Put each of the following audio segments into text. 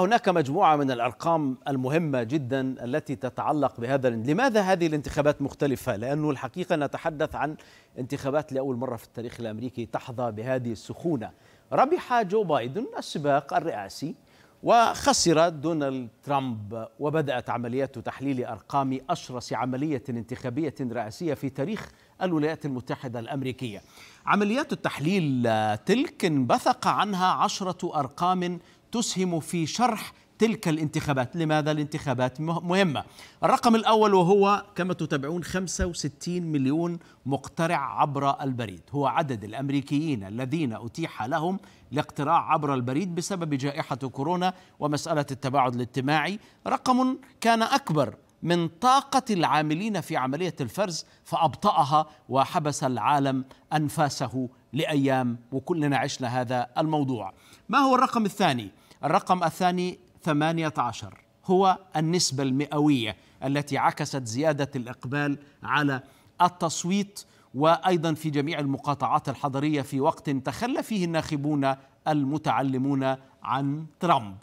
هناك مجموعة من الأرقام المهمة جدا التي تتعلق بهذا لماذا هذه الانتخابات مختلفة؟ لأنه الحقيقة نتحدث عن انتخابات لأول مرة في التاريخ الأمريكي تحظى بهذه السخونة ربح جو بايدن السباق الرئاسي وخسر دونالد ترامب وبدأت عمليات تحليل أرقام أشرس عملية انتخابية رئاسية في تاريخ الولايات المتحدة الأمريكية عمليات التحليل تلك انبثق عنها عشرة أرقام تسهم في شرح تلك الانتخابات لماذا الانتخابات مهمة الرقم الأول وهو كما تتابعون 65 مليون مقترع عبر البريد هو عدد الأمريكيين الذين أتيح لهم الاقتراع عبر البريد بسبب جائحة كورونا ومسألة التباعد الاجتماعي رقم كان أكبر من طاقة العاملين في عملية الفرز فأبطأها وحبس العالم أنفاسه لأيام وكلنا عشنا هذا الموضوع ما هو الرقم الثاني؟ الرقم الثاني 18 هو النسبة المئوية التي عكست زيادة الإقبال على التصويت وأيضا في جميع المقاطعات الحضرية في وقت تخلى فيه الناخبون المتعلمون عن ترامب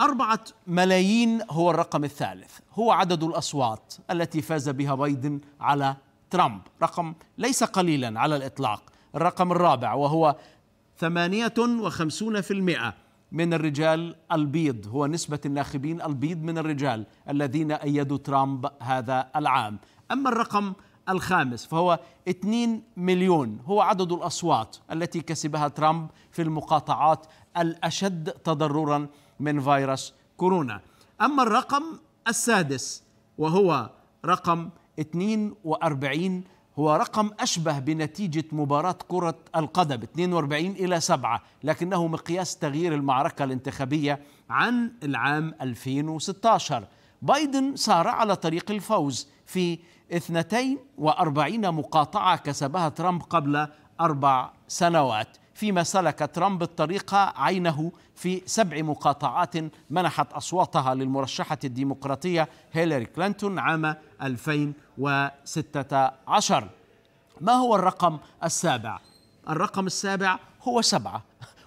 أربعة ملايين هو الرقم الثالث هو عدد الأصوات التي فاز بها بايدن على ترامب رقم ليس قليلا على الإطلاق الرقم الرابع وهو ثمانية وخمسون في المئة من الرجال البيض هو نسبة الناخبين البيض من الرجال الذين أيدوا ترامب هذا العام أما الرقم الخامس فهو 2 مليون هو عدد الأصوات التي كسبها ترامب في المقاطعات الأشد تضررا من فيروس كورونا أما الرقم السادس وهو رقم 42 هو رقم أشبه بنتيجة مباراة كرة القدم 42 إلى 7 لكنه مقياس تغيير المعركة الانتخابية عن العام 2016 بايدن سار على طريق الفوز في 42 مقاطعة كسبها ترامب قبل أربع سنوات فيما سلك ترامب الطريق عينه في سبع مقاطعات منحت أصواتها للمرشحة الديمقراطية هيلاري كلينتون عام 2016 ما هو الرقم السابع؟ الرقم السابع هو سبعة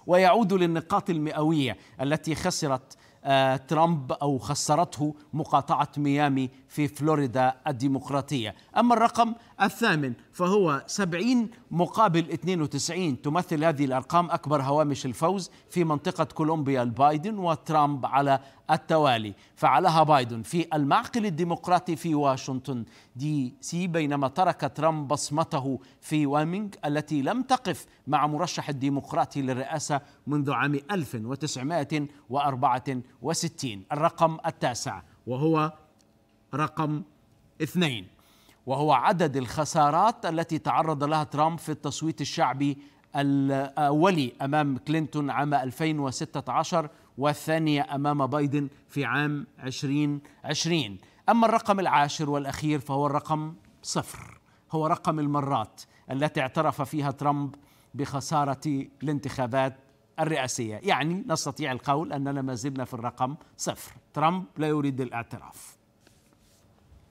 ويعود للنقاط المئوية التي خسرت آه، ترامب أو خسرته مقاطعة ميامي في فلوريدا الديمقراطية أما الرقم الثامن فهو 70 مقابل 92 تمثل هذه الأرقام أكبر هوامش الفوز في منطقة كولومبيا لبايدن وترامب على التوالي فعلها بايدن في المعقل الديمقراطي في واشنطن دي سي بينما ترك ترامب بصمته في وامينغ التي لم تقف مع مرشح الديمقراطي للرئاسة منذ عام 1964 الرقم التاسع وهو رقم اثنين وهو عدد الخسارات التي تعرض لها ترامب في التصويت الشعبي الأولي أمام كلينتون عام 2016 والثانية أمام بايدن في عام 2020 أما الرقم العاشر والأخير فهو الرقم صفر هو رقم المرات التي اعترف فيها ترامب بخسارة الانتخابات الرئاسية يعني نستطيع القول أننا ما زلنا في الرقم صفر ترامب لا يريد الاعتراف